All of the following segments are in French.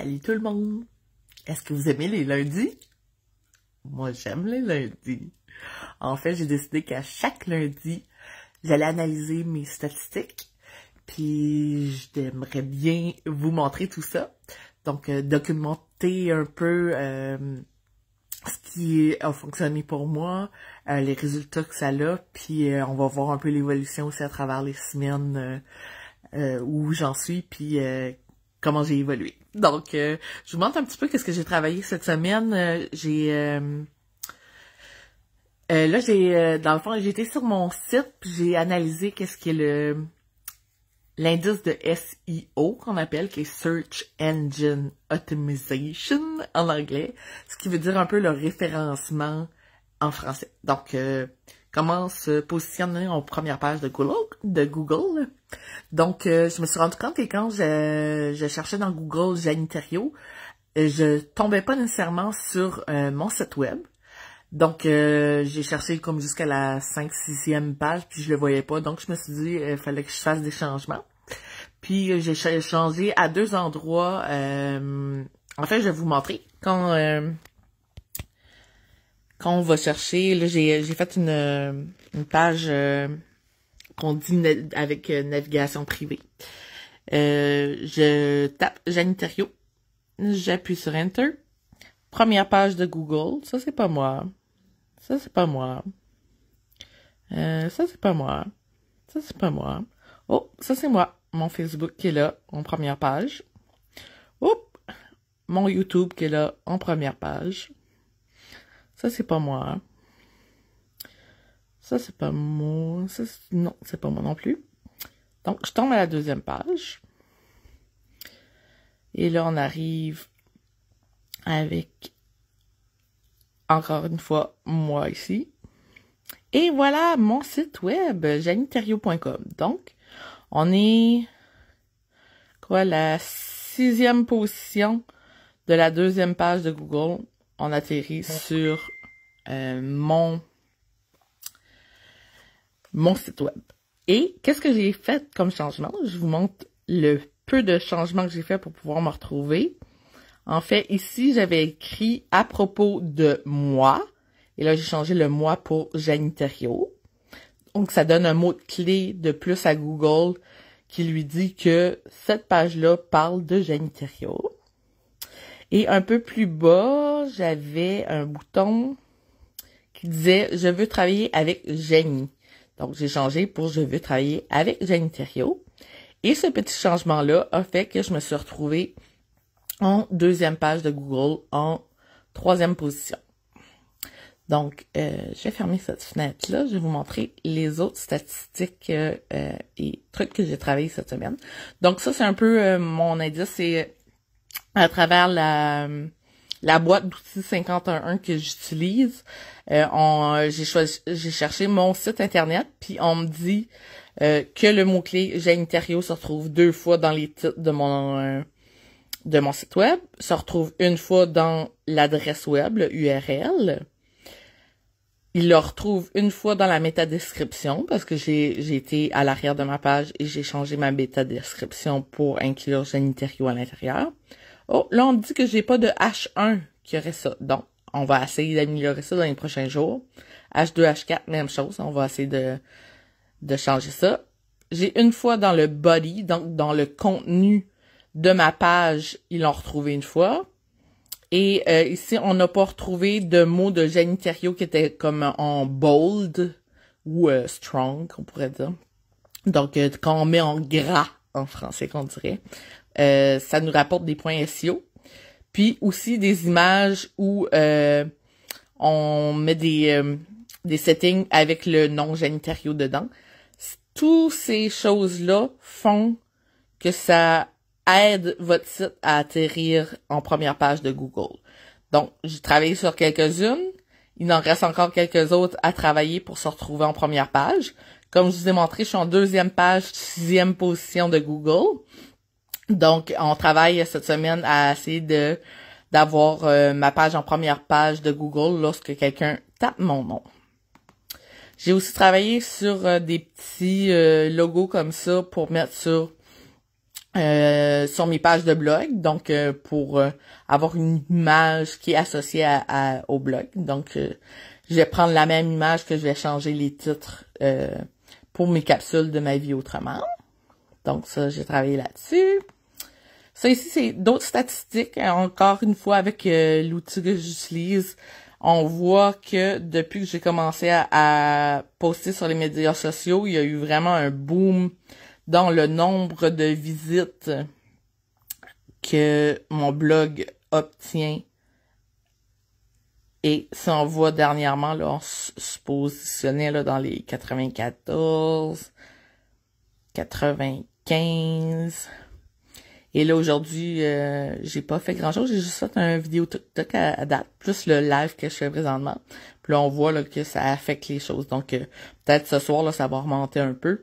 Salut tout le monde! Est-ce que vous aimez les lundis? Moi, j'aime les lundis. En fait, j'ai décidé qu'à chaque lundi, j'allais analyser mes statistiques, puis j'aimerais bien vous montrer tout ça. Donc, euh, documenter un peu euh, ce qui a fonctionné pour moi, euh, les résultats que ça a, puis on va voir un peu l'évolution aussi à travers les semaines où j'en suis, puis comment j'ai évolué. Donc, euh, je vous montre un petit peu qu'est-ce que j'ai travaillé cette semaine. Euh, j'ai euh, là, j'ai dans le fond, j'ai été sur mon site, puis j'ai analysé qu'est-ce qui le l'indice de SEO qu'on appelle, qui est Search Engine Optimization en anglais, ce qui veut dire un peu le référencement en français. Donc, comment se positionner en première page de Google. De Google. Donc, euh, je me suis rendu compte que quand je, cherchais dans Google Janitario, euh, je tombais pas nécessairement sur euh, mon site web. Donc, j'ai cherché comme jusqu'à la 5-6e page, puis je le voyais pas. Donc, je me suis dit, il fallait que je fasse des changements. Puis, j'ai changé à deux endroits. en fait, je vais vous montrer. Quand quand on va chercher, là, j'ai, fait une, euh, page euh, qu'on dit avec euh, navigation privée. je tape Janitario. J'appuie sur Enter. Première page de Google. Ça, c'est pas moi. Ça, c'est pas moi. ça, c'est pas moi. Ça, c'est pas moi. Oh, ça, c'est moi. Mon Facebook qui est là, en première page. Oups! Mon YouTube qui est là, en première page Hein. Ça, c'est pas moi. Ça, c'est pas moi. non, c'est pas moi non plus. Donc, je tombe à la deuxième page. Et là, on arrive avec, encore une fois, moi ici. Et voilà mon site web, janiterio.com. Donc, on est, quoi, la sixième position de la deuxième page de Google on atterrit sur euh, mon, mon site web. Et qu'est-ce que j'ai fait comme changement? Je vous montre le peu de changements que j'ai fait pour pouvoir me retrouver. En fait, ici, j'avais écrit à propos de moi. Et là, j'ai changé le moi pour Janitario. Donc, ça donne un mot de clé de plus à Google qui lui dit que cette page-là parle de Janitario. Et un peu plus bas, j'avais un bouton qui disait « Je veux travailler avec Jenny ». Donc, j'ai changé pour « Je veux travailler avec Jenny Thériault ». Et ce petit changement-là a fait que je me suis retrouvée en deuxième page de Google, en troisième position. Donc, euh, je vais fermer cette fenêtre-là. Je vais vous montrer les autres statistiques euh, euh, et trucs que j'ai travaillé cette semaine. Donc, ça, c'est un peu euh, mon indice, c'est à travers la, la boîte d'outils 51.1 que j'utilise. Euh, j'ai, cherché mon site internet, puis on me dit euh, que le mot-clé Janitario se retrouve deux fois dans les titres de mon euh, de mon site web, se retrouve une fois dans l'adresse web, le URL. Il le retrouve une fois dans la métadescription, parce que j'ai, été à l'arrière de ma page et j'ai changé ma métadescription pour inclure Janitario à l'intérieur. Oh, là, on dit que j'ai pas de H1 qui aurait ça. Donc, on va essayer d'améliorer ça dans les prochains jours. H2, H4, même chose. On va essayer de, de changer ça. J'ai une fois dans le body, donc dans le contenu de ma page, ils l'ont retrouvé une fois. Et euh, ici, on n'a pas retrouvé de mots de Janitario qui étaient comme en bold ou euh, strong, on pourrait dire. Donc, euh, quand on met en gras en français, qu'on dirait. Euh, ça nous rapporte des points SEO. Puis aussi des images où euh, on met des, euh, des settings avec le nom génitario dedans. Toutes ces choses-là font que ça aide votre site à atterrir en première page de Google. Donc, j'ai travaillé sur quelques-unes. Il en reste encore quelques autres à travailler pour se retrouver en première page. Comme je vous ai montré, je suis en deuxième page, sixième position de Google. Donc, on travaille cette semaine à essayer de d'avoir euh, ma page en première page de Google lorsque quelqu'un tape mon nom. J'ai aussi travaillé sur euh, des petits euh, logos comme ça pour mettre sur sur mes pages de blog, donc pour avoir une image qui est associée au blog. Donc, je vais prendre la même image que je vais changer les titres pour mes capsules de ma vie autrement. Donc ça, j'ai travaillé là-dessus. Ça ici, c'est d'autres statistiques. Encore une fois, avec euh, l'outil que j'utilise, on voit que depuis que j'ai commencé à, poster sur les médias sociaux, il y a eu vraiment un boom dans le nombre de visites que mon blog obtient. Et si on voit dernièrement, là, on se positionnait là, dans les 94, 95. Et là, aujourd'hui, euh, j'ai pas fait grand-chose. J'ai juste fait un vidéo TikTok à, date, plus le live que je fais présentement. Puis on voit là, que ça affecte les choses. Donc, euh, peut-être ce soir, là, ça va remonter un peu.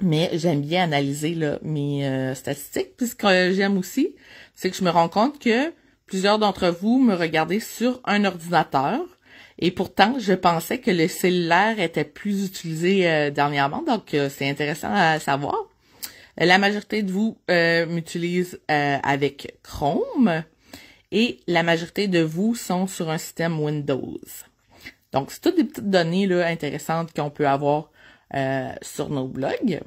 Mais j'aime bien analyser là, mes euh, statistiques. Puis ce que j'aime aussi, c'est que je me rends compte que plusieurs d'entre vous me regardaient sur un ordinateur. Et pourtant, je pensais que le cellulaire était plus utilisé dernièrement. Donc, c'est intéressant à savoir. La majorité de vous euh, m'utilise euh, avec Chrome et la majorité de vous sont sur un système Windows. Donc, c'est toutes des petites données là, intéressantes qu'on peut avoir euh, sur nos blogs.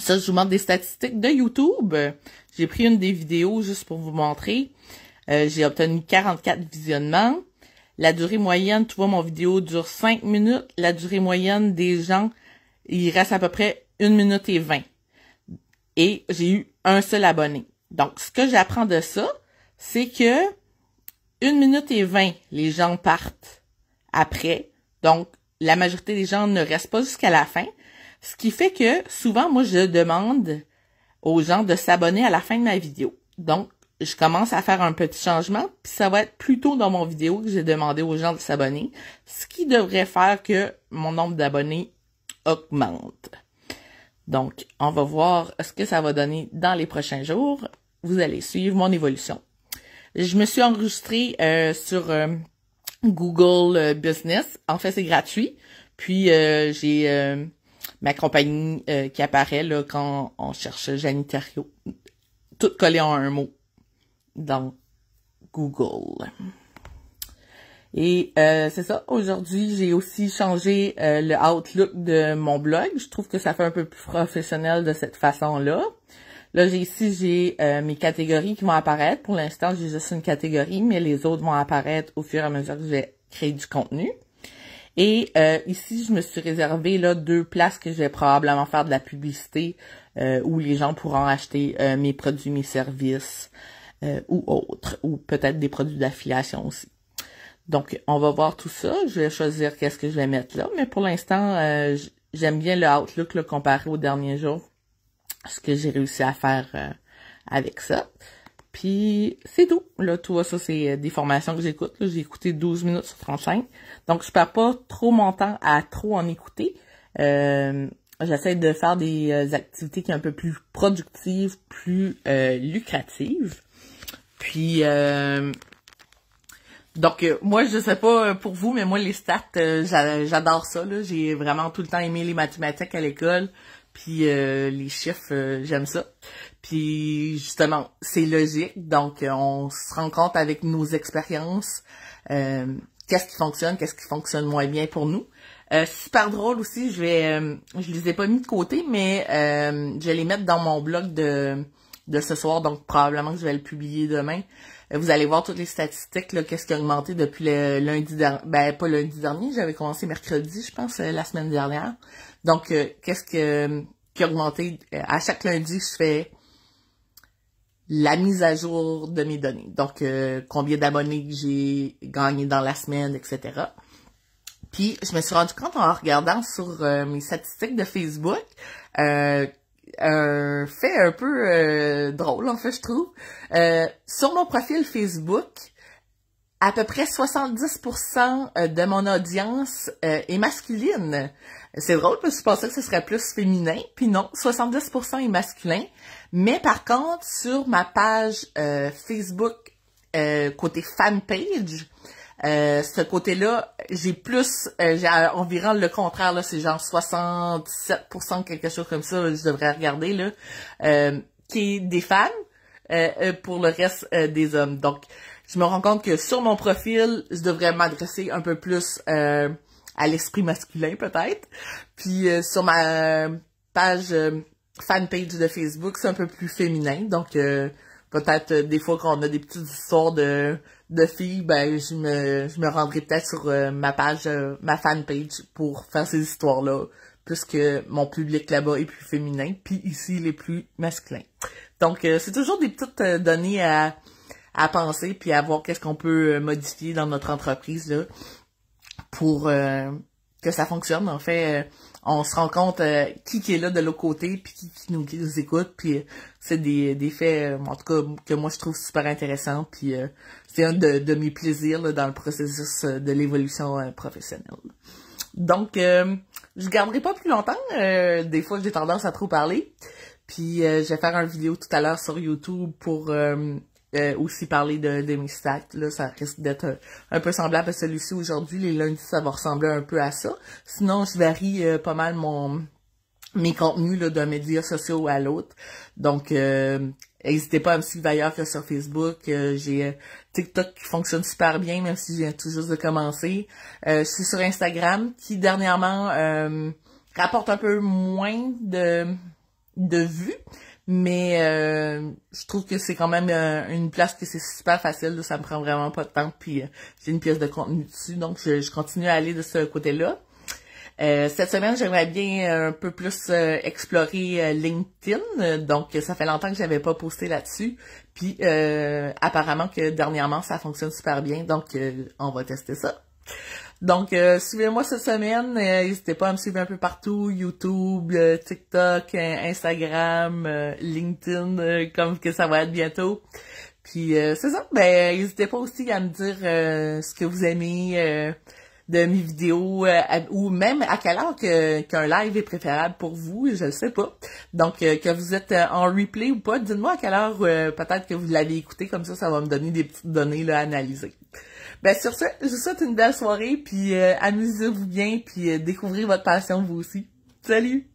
Ça, je vous montre des statistiques de YouTube. J'ai pris une des vidéos juste pour vous montrer. j'ai obtenu 44 visionnements. La durée moyenne, tu vois, mon vidéo dure 5 minutes. La durée moyenne des gens, il reste à peu près 1 minute et 20 et j'ai eu un seul abonné. Donc, ce que j'apprends de ça, c'est que une minute et vingt, les gens partent après. Donc, la majorité des gens ne restent pas jusqu'à la fin. Ce qui fait que souvent, moi, je demande aux gens de s'abonner à la fin de ma vidéo. Donc, je commence à faire un petit changement, puis ça va être plus tôt dans mon vidéo que j'ai demandé aux gens de s'abonner, ce qui devrait faire que mon nombre d'abonnés augmente. Donc, on va voir ce que ça va donner dans les prochains jours. Vous allez suivre mon évolution. Je me suis enregistrée euh, sur euh, Google euh, Business. En fait, c'est gratuit. Puis, j'ai ma compagnie qui apparaît là, quand on cherche Janitario. Tout collé en un mot. dans Google. Et euh, c'est ça, aujourd'hui, j'ai aussi changé euh, le outlook de mon blog. Je trouve que ça fait un peu plus professionnel de cette façon-là. Là, j'ai ici, j'ai euh, mes catégories qui vont apparaître. Pour l'instant, j'ai juste une catégorie, mais les autres vont apparaître au fur et à mesure que je vais créer du contenu. Et ici, je me suis réservé là deux places que je vais probablement faire de la publicité où les gens pourront acheter mes produits, mes services ou autres, ou peut-être des produits d'affiliation aussi. Donc, on va voir tout ça. Je vais choisir qu'est-ce que je vais mettre là. Mais pour l'instant, euh, j'aime bien le Outlook le comparé au dernier jour. Ce que j'ai réussi à faire euh, avec ça. Puis, c'est tout. Là, tout ça, c'est euh, des formations que j'écoute. J'ai écouté 12 minutes sur 35. Donc, je perds pas trop mon temps à trop en écouter. J'essaie de faire des activités qui sont un peu plus productives, plus lucratives. Puis, donc, euh, moi, je sais pas euh, pour vous, mais moi, les stats, euh, j'adore ça. J'ai vraiment tout le temps aimé les mathématiques à l'école. Puis les chiffres, j'aime ça. Puis justement, c'est logique. Donc, on se rend compte avec nos expériences qu'est-ce qui fonctionne, qu'est-ce qui fonctionne moins bien pour nous. super drôle aussi, je vais je les ai pas mis de côté, mais je vais les mettre dans mon blog de de ce soir, donc probablement que je vais le publier demain. Euh, vous allez voir toutes les statistiques, qu'est-ce qui a augmenté depuis le lundi dernier. Ben, pas le lundi dernier, j'avais commencé mercredi, je pense, euh, la semaine dernière. Donc, euh, qu'est-ce que, qui a augmenté? À chaque lundi, je fais la mise à jour de mes données. Donc, combien d'abonnés que j'ai gagné dans la semaine, etc. Puis, je me suis rendu compte en regardant sur mes statistiques de Facebook euh, un fait un peu euh, drôle, en fait, je trouve. Euh, sur mon profil Facebook, à peu près 70% de mon audience euh, est masculine. C'est drôle parce que je pensais que ce serait plus féminin, puis non, 70% est masculin. Mais par contre, sur ma page Facebook côté fanpage, euh, ce côté-là, j'ai plus, euh, j'ai euh, environ le contraire, là, c'est genre 67%, quelque chose comme ça, je devrais regarder, là, qui est des femmes pour le reste des hommes. Donc, je me rends compte que sur mon profil, je devrais m'adresser un peu plus à l'esprit masculin, peut-être. Puis sur ma page fanpage de Facebook, c'est un peu plus féminin, donc peut-être euh, des fois quand on a des petites histoires de, de filles, ben je me, je me rendrai peut-être sur euh, ma page, euh, ma fanpage pour faire ces histoires-là, puisque mon public là-bas est plus féminin, puis ici il est plus masculin. Donc c'est toujours des petites données à, à penser, puis à voir qu'est-ce qu'on peut modifier dans notre entreprise là pour que ça fonctionne. En fait, on se rend compte euh, qui, qui est là de l'autre côté, puis qui, nous, écoute, puis euh, c'est des, des faits, euh, en tout cas, que moi je trouve super intéressant, puis c'est un de, de mes plaisirs dans le processus de l'évolution professionnelle. Donc, je garderai pas plus longtemps, des fois j'ai tendance à trop parler, puis je vais faire une vidéo tout à l'heure sur YouTube pour euh, aussi parler de mes stack Là, ça risque d'être un, peu semblable à celui-ci aujourd'hui. Les lundis, ça va ressembler un peu à ça. Sinon, je varie euh, pas mal mon mes contenus d'un média social à l'autre. Donc, euh, n'hésitez pas à me suivre d'ailleurs sur Facebook. j'ai TikTok qui fonctionne super bien, même si je viens tout juste de commencer. je suis sur Instagram, qui dernièrement rapporte un peu moins de de vues, mais euh, je trouve que c'est quand même euh, une place que c'est super facile. ça me prend vraiment pas de temps. Puis euh, j'ai une pièce de contenu dessus. Donc, je, je continue à aller de ce côté-là. cette semaine, j'aimerais bien un peu plus explorer LinkedIn. Donc, ça fait longtemps que j'avais pas posté là-dessus. Puis, apparemment que dernièrement, ça fonctionne super bien. Donc, on va tester ça. Donc, euh, suivez-moi cette semaine. N'hésitez pas à me suivre un peu partout. YouTube, euh, TikTok, euh, Instagram, LinkedIn, comme que ça va être bientôt. Puis c'est ça. Ben, n'hésitez pas aussi à me dire ce que vous aimez de mes vidéos ou même à quelle heure qu'un live est préférable pour vous, je ne sais pas. Donc, que vous êtes en replay ou pas, dites-moi à quelle heure peut-être que vous l'avez écouté, comme ça, ça va me donner des petites données à analyser. Ben sur ce, je vous souhaite une belle soirée, puis euh, amusez-vous bien, puis euh, découvrez votre passion vous aussi. Salut!